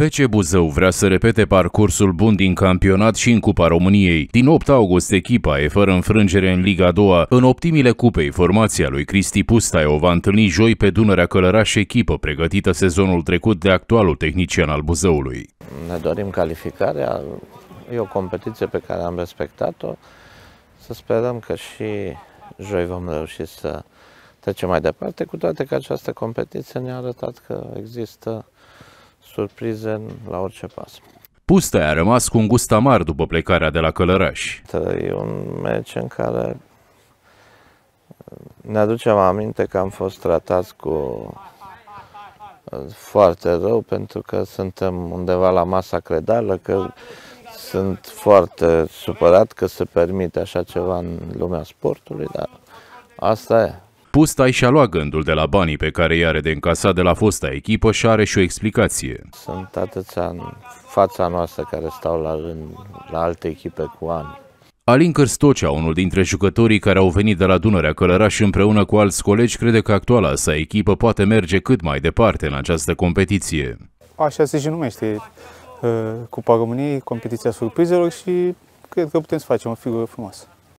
FC Buzău vrea să repete parcursul bun din campionat și în Cupa României. Din 8 august, echipa e fără înfrângere în Liga 2. În optimile cupei, formația lui Cristi Pustai o va întâlni joi pe Dunărea Călăraș, echipă pregătită sezonul trecut de actualul tehnician al Buzăului. Ne dorim calificarea, e o competiție pe care am respectat-o. Să sperăm că și joi vom reuși să trecem mai departe, cu toate că această competiție ne-a arătat că există surprize la orice pas. Pustea a rămas cu un gust amar după plecarea de la Călăraș. E un meci în care uh, ne aducem aminte că am fost tratați cu uh, foarte rău pentru că suntem undeva la masa credală, că sunt foarte supărat că se permite așa ceva în lumea sportului, dar asta e. Fosta i și-a luat gândul de la banii pe care i are de încasat de la fosta echipă și are și o explicație. Sunt atâția în fața noastră care stau la rând la alte echipe cu ani. Alin Cârstocea, unul dintre jucătorii care au venit de la Dunărea Călăraș împreună cu alți colegi, crede că actuala sa echipă poate merge cât mai departe în această competiție. Așa se și numește uh, Cupa României, competiția surprizelor și cred că putem să facem o figură frumoasă.